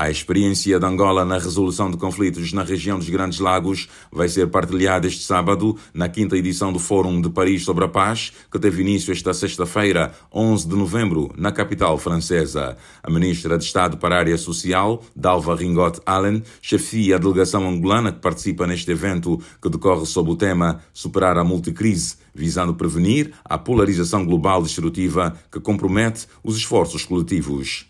A experiência de Angola na resolução de conflitos na região dos Grandes Lagos vai ser partilhada este sábado na quinta edição do Fórum de Paris sobre a Paz, que teve início esta sexta-feira, 11 de novembro, na capital francesa. A ministra de Estado para a Área Social, Dalva Ringot Allen, chefia a delegação angolana que participa neste evento que decorre sob o tema Superar a Multicrise, visando prevenir a polarização global destrutiva que compromete os esforços coletivos.